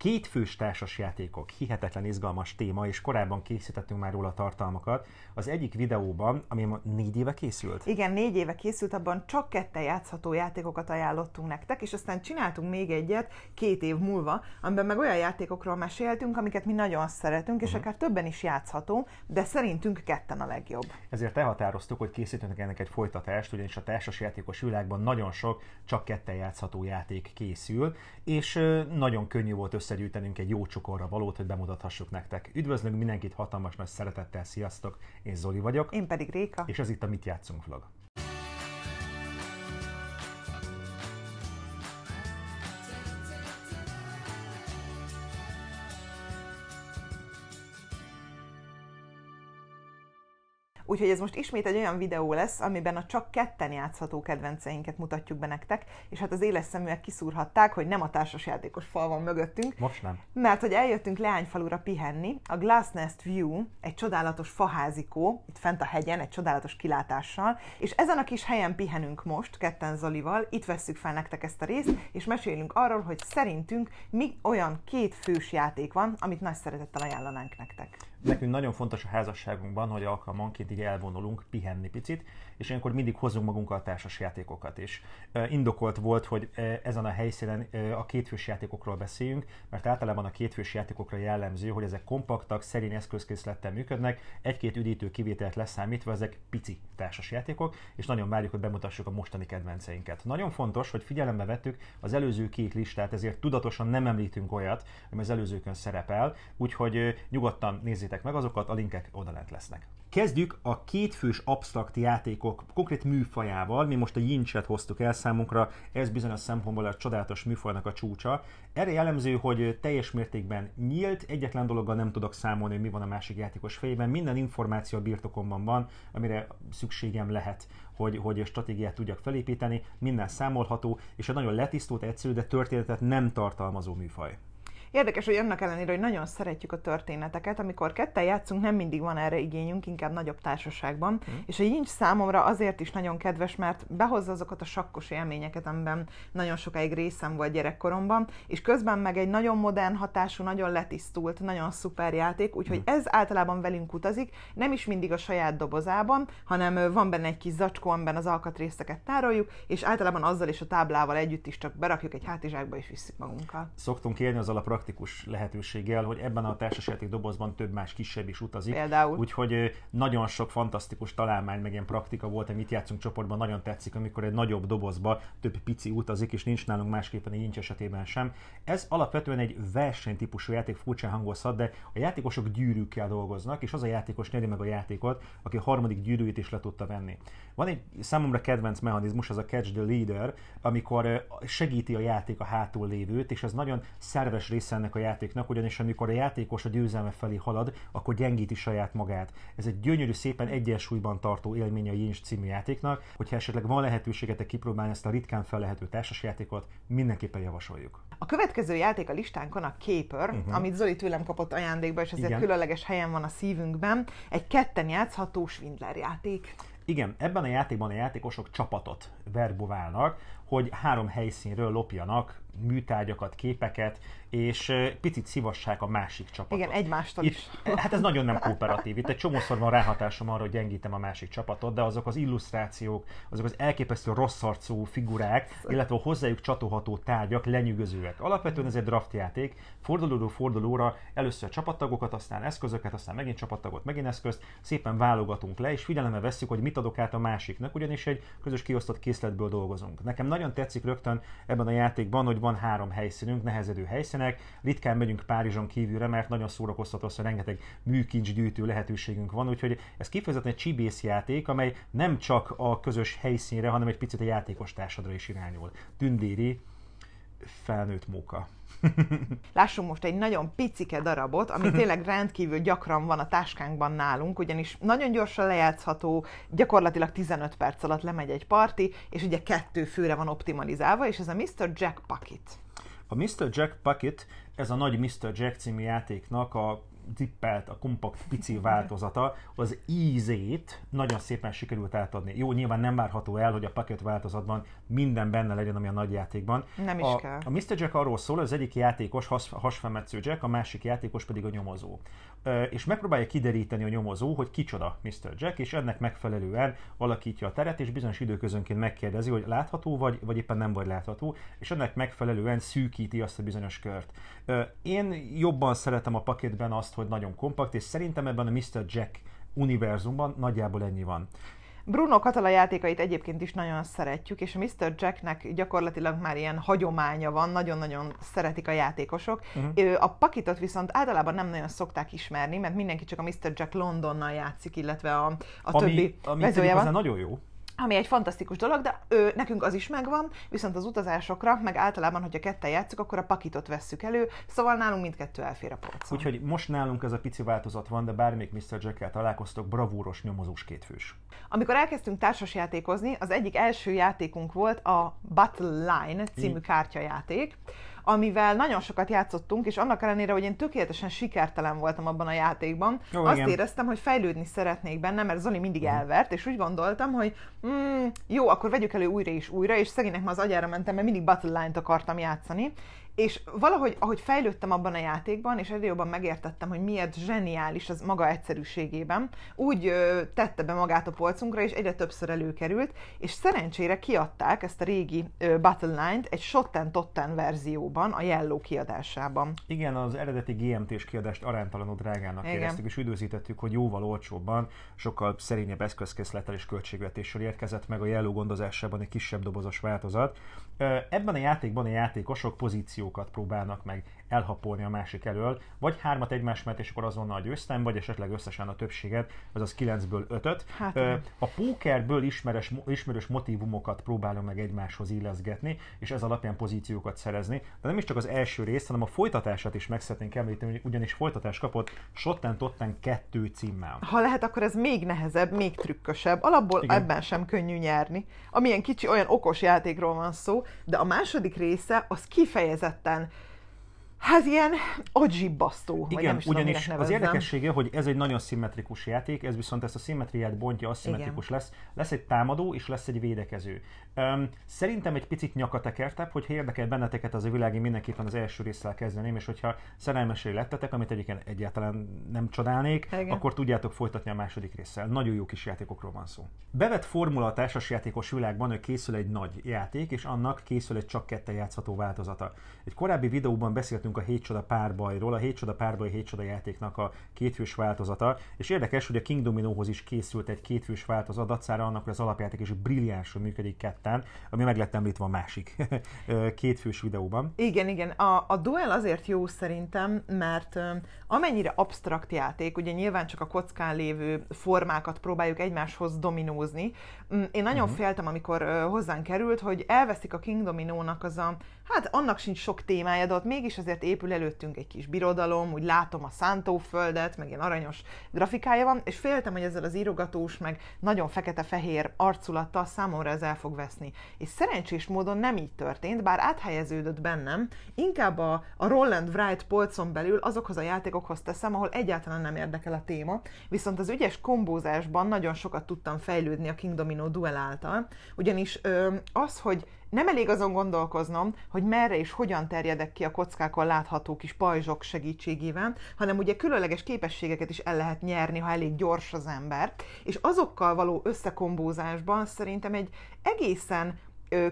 Két fős társasjátékok, hihetetlen izgalmas téma, és korábban készítettünk már róla tartalmakat. Az egyik videóban, ami ma négy éve készült. Igen, négy éve készült, abban csak kette játszható játékokat ajánlottunk nektek, és aztán csináltunk még egyet két év múlva, amiben meg olyan játékokról meséltünk, amiket mi nagyon szeretünk, és uh-huh. akár többen is játszható, de szerintünk ketten a legjobb. Ezért elhatároztuk, hogy készítünk ennek egy folytatást, ugyanis a társasjátékos világban nagyon sok csak ketten játszható játék készül, és nagyon könnyű volt össze összegyűjtenünk egy jó csokorra valót, hogy bemutathassuk nektek. Üdvözlünk mindenkit hatalmas nagy szeretettel, sziasztok! Én Zoli vagyok. Én pedig Réka. És ez itt a Mit játszunk vlog. Úgyhogy ez most ismét egy olyan videó lesz, amiben a csak ketten játszható kedvenceinket mutatjuk be nektek, és hát az éles szeműek kiszúrhatták, hogy nem a társasjátékos fal van mögöttünk. Most nem. Mert hogy eljöttünk Leányfalura pihenni, a Glass Nest View egy csodálatos faházikó, itt fent a hegyen, egy csodálatos kilátással, és ezen a kis helyen pihenünk most, ketten Zolival, itt vesszük fel nektek ezt a részt, és mesélünk arról, hogy szerintünk mi olyan kétfős játék van, amit nagy szeretettel ajánlanánk nektek. Nekünk nagyon fontos a házasságunkban, hogy alkalmanként így elvonulunk, pihenni picit, és ilyenkor mindig hozunk magunkkal társas játékokat is. Indokolt volt, hogy ezen a helyszínen a kétfős játékokról beszéljünk, mert általában a kétfős játékokra jellemző, hogy ezek kompaktak, szerény eszközkészlettel működnek, egy-két üdítő kivételt leszámítva, ezek pici társas játékok, és nagyon várjuk, hogy bemutassuk a mostani kedvenceinket. Nagyon fontos, hogy figyelembe vettük az előző két listát, ezért tudatosan nem említünk olyat, ami az előzőkön szerepel, úgyhogy nyugodtan nézzétek nézzétek meg azokat, a linkek odalent lesznek. Kezdjük a kétfős absztrakt játékok konkrét műfajával. Mi most a Jincset hoztuk el számunkra, ez bizonyos szempontból a csodálatos műfajnak a csúcsa. Erre jellemző, hogy teljes mértékben nyílt, egyetlen dologgal nem tudok számolni, hogy mi van a másik játékos fejében, minden információ a birtokomban van, amire szükségem lehet hogy, hogy stratégiát tudjak felépíteni, minden számolható, és egy nagyon letisztult, egyszerű, de történetet nem tartalmazó műfaj. Érdekes, hogy annak ellenére, hogy nagyon szeretjük a történeteket, amikor ketten játszunk, nem mindig van erre igényünk, inkább nagyobb társaságban. Mm. És a Jincs számomra azért is nagyon kedves, mert behozza azokat a sakkos élményeket, amiben nagyon sokáig részem volt gyerekkoromban, és közben meg egy nagyon modern hatású, nagyon letisztult, nagyon szuper játék, úgyhogy mm. ez általában velünk utazik, nem is mindig a saját dobozában, hanem van benne egy kis zacskó, amiben az alkatrészeket tároljuk, és általában azzal és a táblával együtt is csak berakjuk egy hátizsákba és visszük magunkkal. Szoktunk élni az alapra praktikus lehetőséggel, hogy ebben a társasjáték dobozban több más kisebb is utazik. Például. Úgyhogy nagyon sok fantasztikus találmány, meg ilyen praktika volt, amit játszunk csoportban, nagyon tetszik, amikor egy nagyobb dobozba több pici utazik, és nincs nálunk másképpen egy incs esetében sem. Ez alapvetően egy versenytípusú játék, furcsán hangozhat, de a játékosok gyűrűkkel dolgoznak, és az a játékos nyeri meg a játékot, aki a harmadik gyűrűjét is le tudta venni. Van egy számomra kedvenc mechanizmus, ez a catch the leader, amikor segíti a játék a hátul lévőt, és ez nagyon szerves része része ennek a játéknak, ugyanis amikor a játékos a győzelme felé halad, akkor gyengíti saját magát. Ez egy gyönyörű, szépen egyensúlyban tartó élmény a Jinch című játéknak, hogyha esetleg van lehetőségetek kipróbálni ezt a ritkán felehető társasjátékot, mindenképpen javasoljuk. A következő játék a listánkon a Caper, uh-huh. amit Zoli tőlem kapott ajándékba, és ezért Igen. különleges helyen van a szívünkben. Egy ketten játszható Swindler játék. Igen, ebben a játékban a játékosok csapatot verboválnak, hogy három helyszínről lopjanak műtárgyakat, képeket, és picit szivassák a másik csapatot. Igen, egymástól Itt, Hát ez nagyon nem kooperatív. Itt egy csomószor van ráhatásom arra, hogy gyengítem a másik csapatot, de azok az illusztrációk, azok az elképesztő rosszarcú figurák, szóval- illetve a hozzájuk csatóható tárgyak lenyűgözőek. Alapvetően ez egy draftjáték, fordulóról fordulóra először csapattagokat, aztán eszközöket, aztán megint csapattagot, megint eszközt, szépen válogatunk le, és figyelembe vesszük, hogy mit adok át a másiknak, ugyanis egy közös kiosztott készletből dolgozunk. Nekem nagyon tetszik rögtön ebben a játékban, hogy van van három helyszínünk, nehezedő helyszínek. Ritkán megyünk Párizson kívülre, mert nagyon szórakoztató hogy rengeteg gyűjtő lehetőségünk van, úgyhogy ez kifejezetten egy csibész játék, amely nem csak a közös helyszínre, hanem egy picit a játékos társadra is irányul. Tündéri, felnőtt móka. Lássunk most egy nagyon picike darabot, ami tényleg rendkívül gyakran van a táskánkban nálunk, ugyanis nagyon gyorsan lejátszható, gyakorlatilag 15 perc alatt lemegy egy parti, és ugye kettő főre van optimalizálva, és ez a Mr. Jack Pocket. A Mr. Jack Pocket, ez a nagy Mr. Jack című játéknak a cippelt, a kompakt pici változata, az ízét nagyon szépen sikerült átadni. Jó, nyilván nem várható el, hogy a paket változatban minden benne legyen, ami a nagy játékban. Nem is a, kell. A Mr. Jack arról szól, hogy az egyik játékos has, hasfemetsző Jack, a másik játékos pedig a nyomozó és megpróbálja kideríteni a nyomozó, hogy kicsoda Mr. Jack, és ennek megfelelően alakítja a teret, és bizonyos időközönként megkérdezi, hogy látható vagy, vagy éppen nem vagy látható, és ennek megfelelően szűkíti azt a bizonyos kört. Én jobban szeretem a paketben azt, hogy nagyon kompakt, és szerintem ebben a Mr. Jack univerzumban nagyjából ennyi van. Bruno Katala játékait egyébként is nagyon szeretjük, és a Mr. Jacknek gyakorlatilag már ilyen hagyománya van, nagyon-nagyon szeretik a játékosok. Uh-huh. A Pakitot viszont általában nem nagyon szokták ismerni, mert mindenki csak a Mr. Jack Londonnal játszik, illetve a, a ami, többi ami nagyon jó ami egy fantasztikus dolog, de ő, nekünk az is megvan, viszont az utazásokra, meg általában, hogyha ketten játszunk, akkor a pakitot vesszük elő, szóval nálunk mindkettő elfér a polcon. Úgyhogy most nálunk ez a pici változat van, de bármik Mr. Jack-kel találkoztok, bravúros, nyomozós kétfős. Amikor elkezdtünk társasjátékozni, az egyik első játékunk volt a Battle Line című mm. kártyajáték amivel nagyon sokat játszottunk, és annak ellenére, hogy én tökéletesen sikertelen voltam abban a játékban, Ó, azt igen. éreztem, hogy fejlődni szeretnék benne, mert Zoli mindig mhm. elvert, és úgy gondoltam, hogy mm, jó, akkor vegyük elő újra és újra, és szegénynek ma az agyára mentem, mert mindig Battle Line-t akartam játszani, és valahogy, ahogy fejlődtem abban a játékban, és egyre jobban megértettem, hogy miért zseniális az maga egyszerűségében, úgy ö, tette be magát a polcunkra, és egyre többször előkerült, és szerencsére kiadták ezt a régi ö, Battle Line-t egy Shotten Totten verzióban, a Yellow kiadásában. Igen, az eredeti GMT-s kiadást aránytalanul drágának Igen. éreztük, és üdvözítettük, hogy jóval olcsóbban, sokkal szerényebb eszközkészlettel és költségvetéssel érkezett meg a Yellow gondozásában egy kisebb dobozos változat, Ebben a játékban a játékosok pozíciókat próbálnak meg elhapolni a másik elől, vagy hármat egymás mellett, és akkor azonnal győztem, vagy esetleg összesen a többséget, azaz 9-ből 5-öt. Hát, a pókerből ismeres, ismerős motivumokat próbálom meg egymáshoz illeszgetni, és ez alapján pozíciókat szerezni. De nem is csak az első részt, hanem a folytatását is meg szeretnénk említeni, ugyanis folytatás kapott Sotten Totten 2 címmel. Ha lehet, akkor ez még nehezebb, még trükkösebb. Alapból Igen. ebben sem könnyű nyerni. Amilyen kicsi, olyan okos játékról van szó, de a második része az kifejezetten Hát ilyen agyibbasztó. Igen, nem is ugyanis tudom, az érdekessége, hogy ez egy nagyon szimmetrikus játék, ez viszont ezt a szimmetriát bontja, szimmetrikus Igen. lesz. Lesz egy támadó, és lesz egy védekező. Um, szerintem egy picit nyakatekertebb, hogy érdekel benneteket az a világi mindenképpen az első résszel kezdeném, és hogyha szerelmesé lettetek, amit egyébként egyáltalán nem csodálnék, Igen. akkor tudjátok folytatni a második résszel. Nagyon jó kis játékokról van szó. Bevett formula a társasjátékos világban, hogy készül egy nagy játék, és annak készül egy csak kette játszható változata. Egy korábbi videóban beszéltünk beszéltünk a csoda párbajról, a csoda párbaj csoda játéknak a kétfős változata, és érdekes, hogy a King Dominohoz is készült egy kétfős változat, dacára annak, hogy az alapjáték is brilliánsan működik ketten, ami meg lett említve a másik kétfős videóban. Igen, igen. A, a duel azért jó szerintem, mert amennyire absztrakt játék, ugye nyilván csak a kockán lévő formákat próbáljuk egymáshoz dominózni. Mm, én nagyon uh-huh. féltem, amikor hozzánk került, hogy elveszik a King Dominónak az a hát annak sincs sok témája, de ott mégis azért épül előttünk egy kis birodalom, úgy látom a szántóföldet, meg ilyen aranyos grafikája van, és féltem, hogy ezzel az írogatós, meg nagyon fekete-fehér arculattal számomra ez el fog veszni. És szerencsés módon nem így történt, bár áthelyeződött bennem, inkább a, a Roland Wright polcon belül azokhoz a játékokhoz teszem, ahol egyáltalán nem érdekel a téma, viszont az ügyes kombózásban nagyon sokat tudtam fejlődni a King Domino duel által, ugyanis ö, az, hogy nem elég azon gondolkoznom, hogy merre és hogyan terjedek ki a kockákon látható kis pajzsok segítségével, hanem ugye különleges képességeket is el lehet nyerni, ha elég gyors az ember, és azokkal való összekombózásban szerintem egy egészen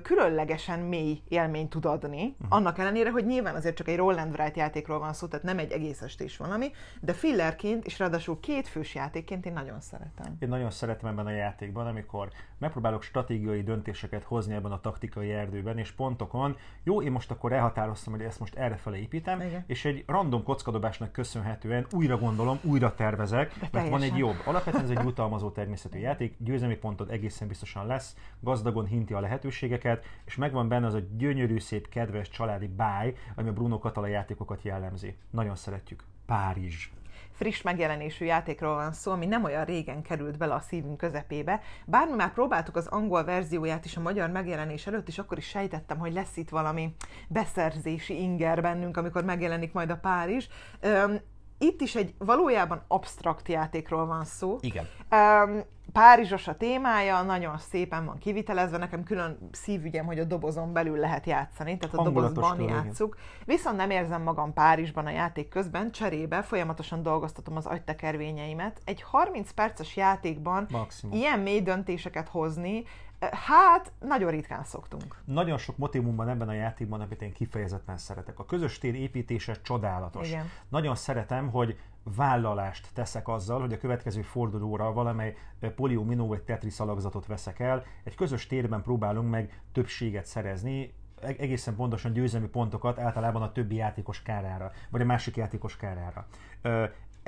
különlegesen mély élményt tud adni, uh-huh. annak ellenére, hogy nyilván azért csak egy Roland Wright játékról van szó, tehát nem egy egész estés valami, de fillerként, és ráadásul kétfős játékként én nagyon szeretem. Én nagyon szeretem ebben a játékban, amikor megpróbálok stratégiai döntéseket hozni ebben a taktikai erdőben, és pontokon, jó, én most akkor elhatároztam, hogy ezt most errefelé építem, Igen. és egy random kockadobásnak köszönhetően újra gondolom, újra tervezek, de mert teljesen. van egy jobb. Alapvetően ez egy jutalmazó természetű játék, győzelmi pontod egészen biztosan lesz, gazdagon hinti a lehetőség, lehetőségeket, és megvan benne az a gyönyörű, szép, kedves családi báj, ami a Bruno Katala játékokat jellemzi. Nagyon szeretjük. Párizs friss megjelenésű játékról van szó, ami nem olyan régen került bele a szívünk közepébe. Bármi már próbáltuk az angol verzióját is a magyar megjelenés előtt, és akkor is sejtettem, hogy lesz itt valami beszerzési inger bennünk, amikor megjelenik majd a Párizs. Öm, itt is egy valójában absztrakt játékról van szó. Igen. Um, Párizsos a témája, nagyon szépen van kivitelezve, nekem külön szívügyem, hogy a dobozon belül lehet játszani, tehát a dobozban játszuk. Viszont nem érzem magam Párizsban a játék közben, cserébe folyamatosan dolgoztatom az agytekervényeimet. Egy 30 perces játékban Maximum. ilyen mély döntéseket hozni, Hát, nagyon ritkán szoktunk. Nagyon sok motivum van ebben a játékban, amit én kifejezetten szeretek. A közös tér építése csodálatos. Igen. Nagyon szeretem, hogy vállalást teszek azzal, hogy a következő fordulóra valamely poliominó vagy tetris alakzatot veszek el. Egy közös térben próbálunk meg többséget szerezni, e-, egészen pontosan győzelmi pontokat általában a többi játékos kárára, vagy a másik játékos kárára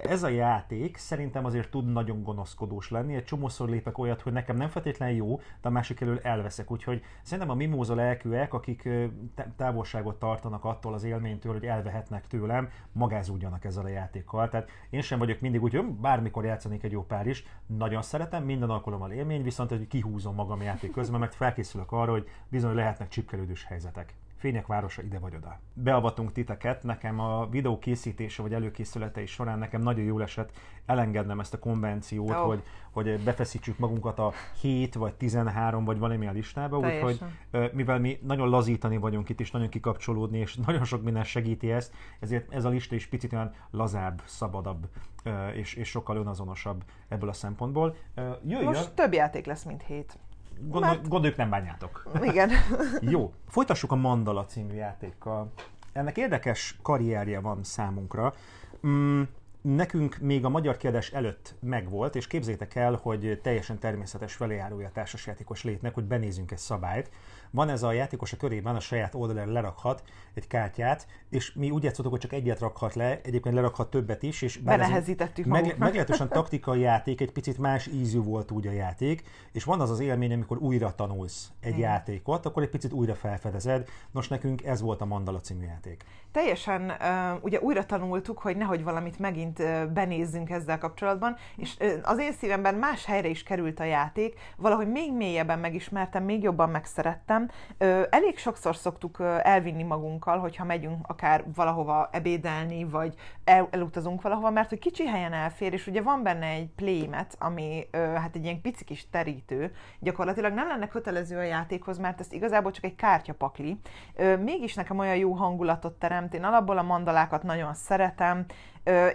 ez a játék szerintem azért tud nagyon gonoszkodós lenni, egy csomószor lépek olyat, hogy nekem nem feltétlenül jó, de a másik elől elveszek. Úgyhogy szerintem a mimóza lelkűek, akik távolságot tartanak attól az élménytől, hogy elvehetnek tőlem, magázódjanak ezzel a játékkal. Tehát én sem vagyok mindig úgy, hogy hm, bármikor játszanék egy jó pár is, nagyon szeretem, minden alkalommal élmény, viszont hogy kihúzom magam a játék közben, mert felkészülök arra, hogy bizony lehetnek csipkelődős helyzetek. Fények városa ide vagy oda. Beavatunk titeket, nekem a videó készítése vagy is során nekem nagyon jól esett elengednem ezt a konvenciót, oh. hogy, hogy befeszítsük magunkat a 7 vagy 13 vagy valamilyen listába, úgyhogy mivel mi nagyon lazítani vagyunk itt, és nagyon kikapcsolódni, és nagyon sok minden segíti ezt, ezért ez a lista is picit olyan lazább, szabadabb, és, és sokkal önazonosabb ebből a szempontból. Jöjjön. Most több játék lesz, mint 7. Gondol, mert... Hát- gondoljuk nem bánjátok. Igen. Jó, folytassuk a Mandala című játékkal. Ennek érdekes karrierje van számunkra. Mm, nekünk még a magyar kiadás előtt megvolt, és képzétek el, hogy teljesen természetes velejárója társasjátékos létnek, hogy benézünk egy szabályt, van ez a játékos a körében, a saját oldalán lerakhat egy kártyát, és mi úgy játszottuk, hogy csak egyet rakhat le, egyébként lerakhat többet is, és belehezítettük meg, meglehetősen taktikai játék, egy picit más ízű volt úgy a játék, és van az az élmény, amikor újra tanulsz egy Igen. játékot, akkor egy picit újra felfedezed. Nos, nekünk ez volt a Mandala című játék. Teljesen, ugye újra tanultuk, hogy nehogy valamit megint benézzünk ezzel kapcsolatban, és az én szívemben más helyre is került a játék, valahogy még mélyebben megismertem, még jobban megszerettem, nem. Elég sokszor szoktuk elvinni magunkkal, hogyha megyünk akár valahova ebédelni, vagy el, elutazunk valahova, mert hogy kicsi helyen elfér, és ugye van benne egy plémet, ami hát egy ilyen pici kis terítő, gyakorlatilag nem lenne kötelező a játékhoz, mert ezt igazából csak egy kártyapakli. Mégis nekem olyan jó hangulatot teremt, én alapból a mandalákat nagyon szeretem,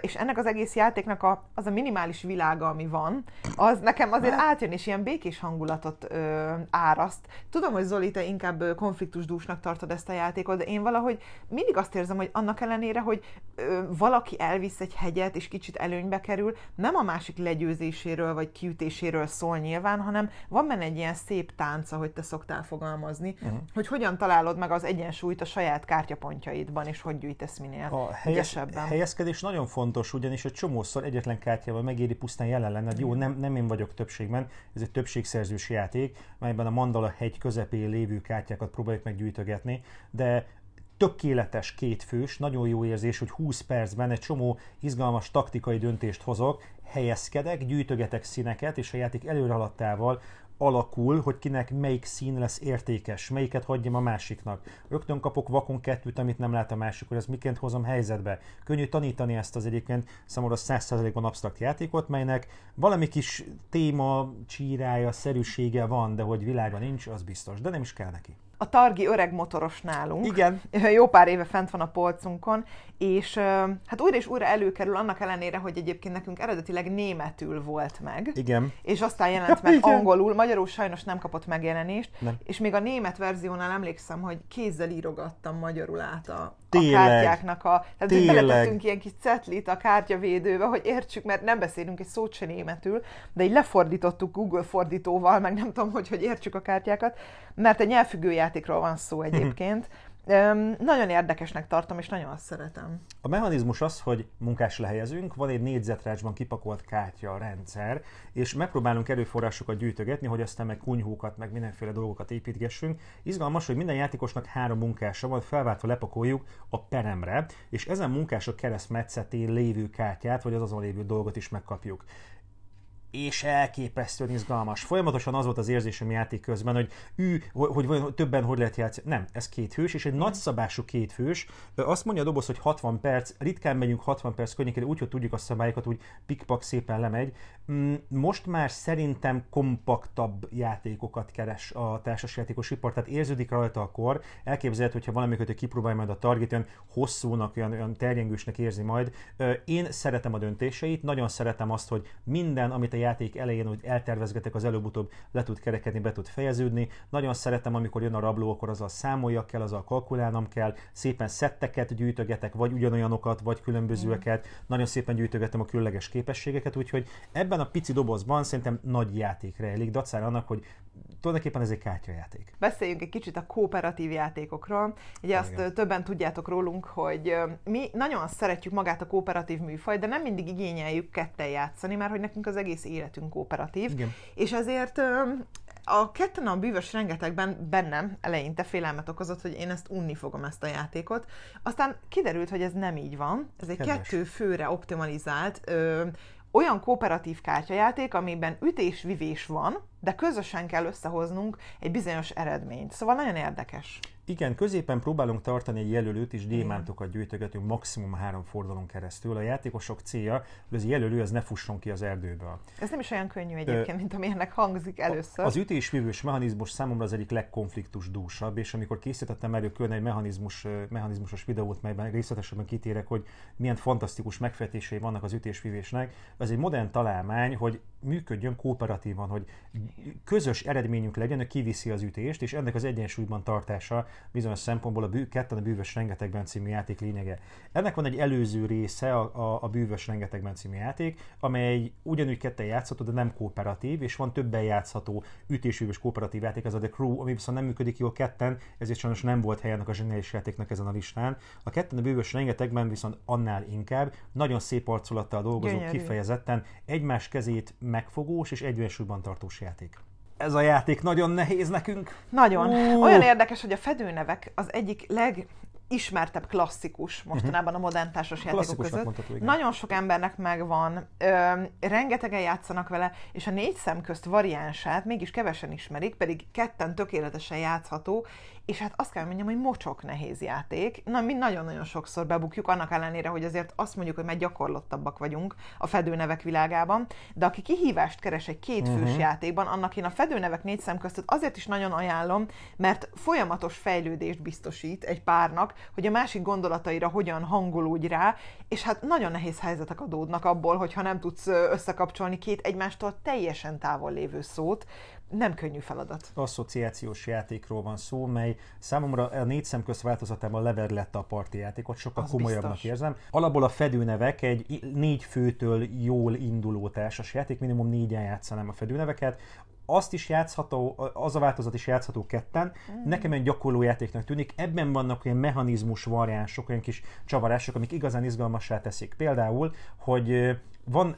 és ennek az egész játéknak a, az a minimális világa, ami van, az nekem azért átjön, és ilyen békés hangulatot ö, áraszt. Tudom, hogy Zoli, te inkább konfliktusdúsnak tartod ezt a játékot, de én valahogy mindig azt érzem, hogy annak ellenére, hogy ö, valaki elvisz egy hegyet, és kicsit előnybe kerül, nem a másik legyőzéséről, vagy kiütéséről szól nyilván, hanem van benne egy ilyen szép tánca, hogy te szoktál fogalmazni, uh-huh. hogy hogyan találod meg az egyensúlyt a saját kártyapontjaidban, és hogy gyűjtesz minél a helyes, ügyesebben. helyezkedés nagyon nagyon fontos, ugyanis egy csomószor egyetlen kártyával megéri pusztán jelen lenned. Jó, nem, nem én vagyok többségben, ez egy többségszerzős játék, melyben a Mandala hegy közepén lévő kártyákat próbáljuk meggyűjtögetni, de tökéletes kétfős, nagyon jó érzés, hogy 20 percben egy csomó izgalmas taktikai döntést hozok, helyezkedek, gyűjtögetek színeket, és a játék előrehaladtával alakul, hogy kinek melyik szín lesz értékes, melyiket hagyjam a másiknak. Rögtön kapok vakon kettőt, amit nem lát a másik, hogy ez miként hozom helyzetbe. Könnyű tanítani ezt az egyébként számomra 100%-ban absztrakt játékot, melynek valami kis téma, csírája, szerűsége van, de hogy világban nincs, az biztos, de nem is kell neki. A Targi öreg motoros nálunk. Igen. Jó pár éve fent van a polcunkon, és hát újra és újra előkerül annak ellenére, hogy egyébként nekünk eredetileg németül volt meg. Igen. És aztán jelent meg Igen. angolul, magyarul sajnos nem kapott megjelenést, nem. és még a német verziónál emlékszem, hogy kézzel írogattam magyarul át a, Tényleg. a kártyáknak a... Tehát beletettünk ilyen kis cetlit a kártyavédőbe, hogy értsük, mert nem beszélünk egy szót se németül, de így lefordítottuk Google fordítóval, meg nem tudom, hogy hogy értsük a kártyákat, mert egy nyelvfüggő játékról van szó egyébként, nagyon érdekesnek tartom, és nagyon azt szeretem. A mechanizmus az, hogy munkás lehelyezünk, van egy négyzetrácsban kipakolt kártya a rendszer, és megpróbálunk erőforrásokat gyűjtögetni, hogy aztán meg kunyhókat, meg mindenféle dolgokat építgessünk. Izgalmas, hogy minden játékosnak három munkása van, felváltva lepakoljuk a peremre, és ezen munkások keresztmetszetén lévő kártyát, vagy az azon lévő dolgot is megkapjuk és elképesztően izgalmas. Folyamatosan az volt az érzésem játék közben, hogy ő, hogy, hogy többen hogy lehet játszani. Nem, ez két hős, és egy nagyszabású két hős. Azt mondja a doboz, hogy 60 perc, ritkán megyünk 60 perc úgy, hogy tudjuk a szabályokat, úgy pikpak szépen lemegy. Mm, most már szerintem kompaktabb játékokat keres a társasjátékos ipar, tehát érződik rajta a kor. Elképzelhető, hogyha valamiket kipróbálja majd a target, olyan hosszúnak, olyan, olyan terjengősnek érzi majd. Én szeretem a döntéseit, nagyon szeretem azt, hogy minden, amit a játék elején, hogy eltervezgetek, az előbb-utóbb le tud kerekedni, be tud fejeződni. Nagyon szeretem, amikor jön a rabló, akkor azzal számoljak kell, azzal kalkulálnom kell, szépen szetteket gyűjtögetek, vagy ugyanolyanokat, vagy különbözőeket. Mm. Nagyon szépen gyűjtögetem a különleges képességeket, úgyhogy ebben a pici dobozban szerintem nagy játék rejlik, Dacár annak, hogy tulajdonképpen ez egy kártyajáték. Beszéljünk egy kicsit a kooperatív játékokról. Ugye azt Igen. többen tudjátok rólunk, hogy mi nagyon szeretjük magát a kooperatív műfajt, de nem mindig igényeljük ketten játszani, mert hogy nekünk az egész életünk kooperatív. Igen. És ezért a ketten a bűvös rengetegben bennem eleinte félelmet okozott, hogy én ezt unni fogom ezt a játékot. Aztán kiderült, hogy ez nem így van. Ez egy Kedves. kettő főre optimalizált, ö, olyan kooperatív kártyajáték, amiben ütés-vivés van, de közösen kell összehoznunk egy bizonyos eredményt. Szóval nagyon érdekes. Igen, középen próbálunk tartani egy jelölőt, és gyémántokat gyűjtögetünk maximum három fordulón keresztül. A játékosok célja, hogy az jelölő az ne fusson ki az erdőből. Ez nem is olyan könnyű egyébként, Ö, mint amilyennek hangzik először. Az ütésvívős mechanizmus számomra az egyik legkonfliktus dúsabb, és amikor készítettem külön egy mechanizmus, mechanizmusos videót, melyben részletesebben kitérek, hogy milyen fantasztikus megfetései vannak az ütésvívésnek, az egy modern találmány, hogy működjön kooperatívan, hogy közös eredményük legyen, hogy kiviszi az ütést, és ennek az egyensúlyban tartása bizonyos szempontból a bű, ketten a bűvös rengetegben című játék lényege. Ennek van egy előző része a, a, a bűvös rengetegben című játék, amely ugyanúgy ketten játszható, de nem kooperatív, és van többen játszható ütésűvös kooperatív játék, az a The Crew, ami viszont nem működik jól ketten, ezért sajnos nem volt helyen a zseniális játéknak ezen a listán. A ketten a bűvös rengetegben viszont annál inkább nagyon szép arculattal dolgozó, kifejezetten egymás kezét megfogós és egyensúlyban tartós játék játék. Ez a játék nagyon nehéz nekünk. Nagyon. Uh. Olyan érdekes, hogy a fedőnevek az egyik leg, ismertebb klasszikus mostanában a modern társas játékok között. Mondható, Nagyon sok embernek megvan, ö, rengetegen játszanak vele, és a négy szem közt variánsát mégis kevesen ismerik, pedig ketten tökéletesen játszható, és hát azt kell mondjam, hogy mocsok nehéz játék. Na, mi nagyon-nagyon sokszor bebukjuk, annak ellenére, hogy azért azt mondjuk, hogy már gyakorlottabbak vagyunk a fedőnevek világában, de aki kihívást keres egy kétfős mhm. uh-huh. játékban, annak én a fedőnevek négy szem között azért is nagyon ajánlom, mert folyamatos fejlődést biztosít egy párnak, hogy a másik gondolataira hogyan hangolódj rá, és hát nagyon nehéz helyzetek adódnak abból, hogyha nem tudsz összekapcsolni két egymástól teljesen távol lévő szót, nem könnyű feladat. Asszociációs játékról van szó, mely számomra a négy közt változatában leverlette a parti játékot, sokkal Az komolyabbnak biztos. érzem. Alapból a fedőnevek egy négy főtől jól induló társas játék, minimum négyen játszanám a fedőneveket, azt is játszható, az a változat is játszható ketten, mm. nekem egy gyakorló játéknak tűnik, ebben vannak olyan mechanizmus variánsok, olyan kis csavarások, amik igazán izgalmassá teszik. Például, hogy van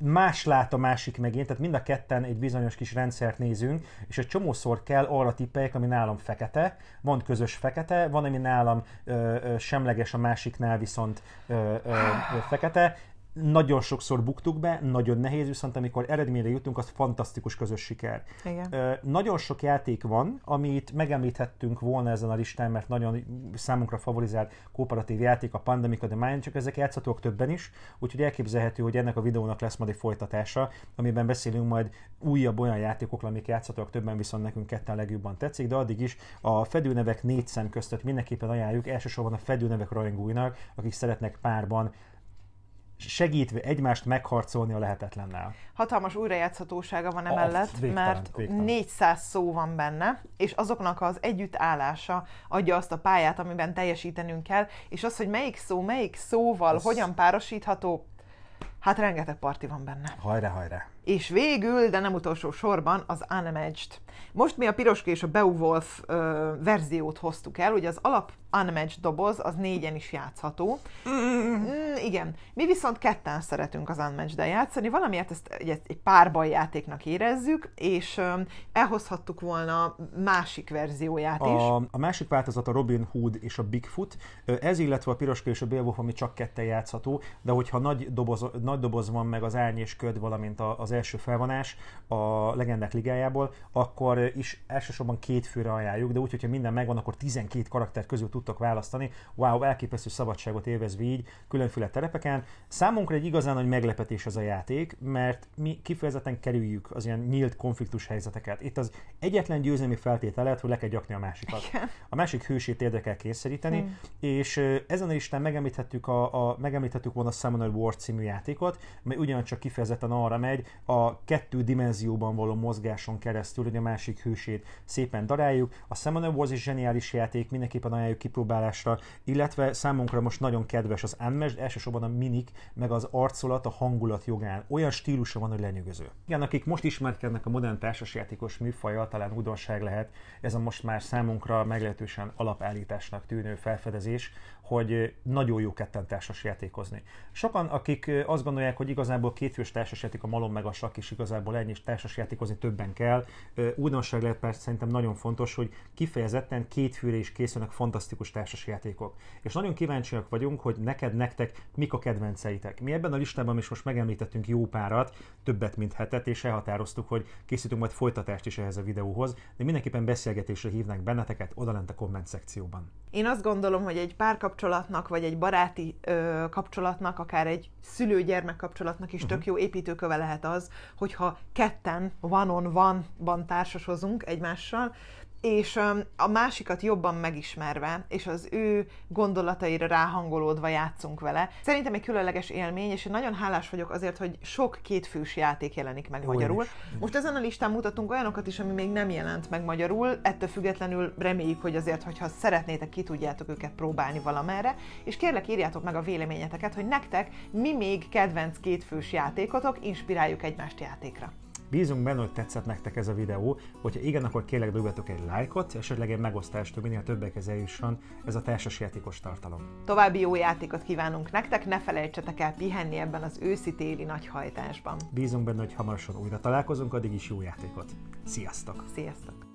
más lát a másik megint, tehát mind a ketten egy bizonyos kis rendszert nézünk, és egy csomószor kell arra tippeljek, ami nálam fekete, van közös fekete, van, ami nálam ö, ö, semleges, a másiknál viszont ö, ö, ö, fekete, nagyon sokszor buktuk be, nagyon nehéz, viszont amikor eredményre jutunk, az fantasztikus közös siker. Igen. nagyon sok játék van, amit megemlíthettünk volna ezen a listán, mert nagyon számunkra favorizált kooperatív játék a Pandemic de Mind, csak ezek játszhatók többen is, úgyhogy elképzelhető, hogy ennek a videónak lesz majd egy folytatása, amiben beszélünk majd újabb olyan játékokról, amik játszhatók többen, viszont nekünk ketten legjobban tetszik, de addig is a fedőnevek négy szem között mindenképpen ajánljuk elsősorban a fedőnevek rajongóinak, akik szeretnek párban segítve egymást megharcolni a lehetetlennel. Hatalmas újrajátszhatósága van emellett, végtelen, mert végtelen. 400 szó van benne, és azoknak az együttállása adja azt a pályát, amiben teljesítenünk kell, és az, hogy melyik szó melyik szóval Ez... hogyan párosítható, hát rengeteg parti van benne. Hajrá, hajrá! És végül, de nem utolsó sorban, az Unmatched. Most mi a piroska és a Beowulf ö, verziót hoztuk el, ugye az alap Unmatched doboz, az négyen is játszható. Mm. mm igen. Mi viszont ketten szeretünk az Unmatched-del játszani, valamiért ezt egy, egy párban játéknak érezzük, és um, elhozhattuk volna másik verzióját is. A, a másik változat a Robin Hood és a Bigfoot, ez illetve a Piroska és a Beowulf, ami csak ketten játszható, de hogyha nagy doboz, nagy doboz van meg az árny és köd, valamint az első felvonás a Legendák Ligájából, akkor is elsősorban két főre ajánljuk, de úgy, hogyha minden megvan, akkor 12 karakter közül tudtok választani. Wow, elképesztő szabadságot élvezve így, különféle terepeken. Számunkra egy igazán nagy meglepetés az a játék, mert mi kifejezetten kerüljük az ilyen nyílt konfliktus helyzeteket. Itt az egyetlen győzelmi feltétel lehet, hogy le kell gyakni a másikat. A másik hősét érde kell kényszeríteni, hmm. és ezen a listán megemlíthettük, a, a, megemlíthettük volna a Summoner War című játékot, mely ugyancsak kifejezetten arra megy, a kettő dimenzióban való mozgáson keresztül, hogy a másik hősét szépen daráljuk. A Summoner Wars is zseniális játék, mindenképpen ajánljuk kipróbálásra, illetve számunkra most nagyon kedves az Unmesh, első elsősorban a minik, meg az arcolat, a hangulat jogán. Olyan stílusa van, hogy lenyűgöző. Igen, akik most ismerkednek a modern társasjátékos műfajjal, talán újdonság lehet ez a most már számunkra meglehetősen alapállításnak tűnő felfedezés, hogy nagyon jó ketten társas játékozni. Sokan, akik azt gondolják, hogy igazából kétfős játék a malom meg a sak, és igazából ennyi és játékozni többen kell. Újdonság lehet persze szerintem nagyon fontos, hogy kifejezetten két főre is készülnek fantasztikus játékok. És nagyon kíváncsiak vagyunk, hogy neked, nektek mik a kedvenceitek. Mi ebben a listában is most megemlítettünk jó párat, többet, mint hetet, és elhatároztuk, hogy készítünk majd folytatást is ehhez a videóhoz, de mindenképpen beszélgetésre hívnánk benneteket odalent a komment szekcióban. Én azt gondolom, hogy egy párkapcsolat kapcsolatnak, vagy egy baráti ö, kapcsolatnak, akár egy szülő-gyermek kapcsolatnak is uh-huh. tök mhm. jó építőköve lehet az, hogyha ketten van on van ban társasozunk egymással, és a másikat jobban megismerve, és az ő gondolataira ráhangolódva játszunk vele. Szerintem egy különleges élmény, és én nagyon hálás vagyok azért, hogy sok kétfős játék jelenik meg Jó, magyarul. Is. Most ezen a listán mutatunk olyanokat is, ami még nem jelent meg magyarul, ettől függetlenül reméljük, hogy azért, hogyha szeretnétek, ki tudjátok őket próbálni valamerre, és kérlek írjátok meg a véleményeteket, hogy nektek mi még kedvenc kétfős játékotok, inspiráljuk egymást játékra. Bízunk benne, hogy tetszett nektek ez a videó, hogyha igen, akkor kérlek dugjatok egy lájkot, esetleg egy megosztást, hogy minél többekhez eljusson ez a játékos tartalom. További jó játékot kívánunk nektek, ne felejtsetek el pihenni ebben az őszi-téli nagyhajtásban. Bízunk benne, hogy hamarosan újra találkozunk, addig is jó játékot. Sziasztok! Sziasztok!